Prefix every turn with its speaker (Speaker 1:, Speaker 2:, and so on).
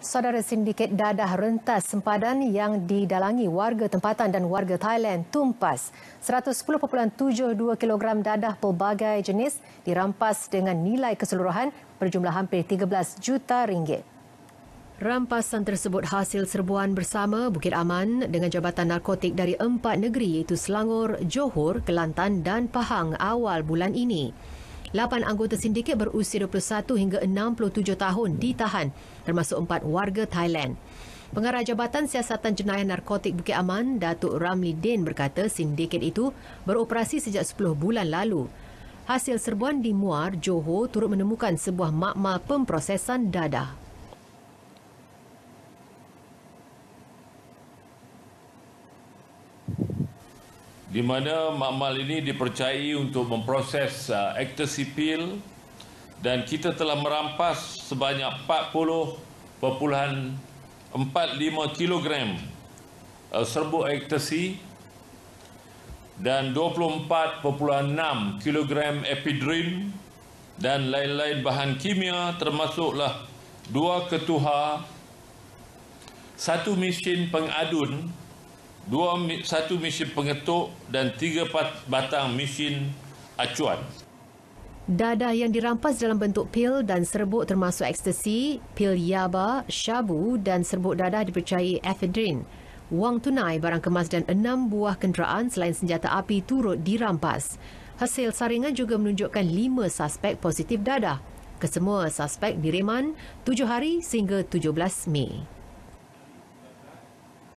Speaker 1: Saudara sindiket dadah rentas sempadan yang didalangi warga tempatan dan warga Thailand tumpas. 110.72 kg dadah pelbagai jenis dirampas dengan nilai keseluruhan berjumlah hampir 13 juta ringgit. Rampasan tersebut hasil serbuan bersama Bukit Aman dengan Jabatan Narkotik dari empat negeri iaitu Selangor, Johor, Kelantan dan Pahang awal bulan ini. 8 anggota sindiket berusia 21 hingga 67 tahun ditahan termasuk 4 warga Thailand. Pengarah Jabatan Siasatan Jenayah Narkotik Bukit Aman, Datuk Ramli Din berkata sindiket itu beroperasi sejak 10 bulan lalu. Hasil serbuan di Muar, Johor turut menemukan sebuah makmal pemprosesan dadah.
Speaker 2: di mana makmal ini dipercayai untuk memproses uh, akta sipil dan kita telah merampas sebanyak 40.45 kilogram uh, serbuk ekstasi dan 24.6 kilogram epidrin dan lain-lain bahan kimia termasuklah dua ketua satu mesin pengadun dua satu mesin pengetuk dan tiga batang mesin acuan.
Speaker 1: Dadah yang dirampas dalam bentuk pil dan serbuk termasuk ekstasi, pil yaba, syabu dan serbuk dadah dipercayai ephedrine. Wang tunai, barang kemas dan enam buah kenderaan selain senjata api turut dirampas. Hasil saringan juga menunjukkan lima suspek positif dadah. Kesemua suspek direman tujuh hari sehingga 17 Mei.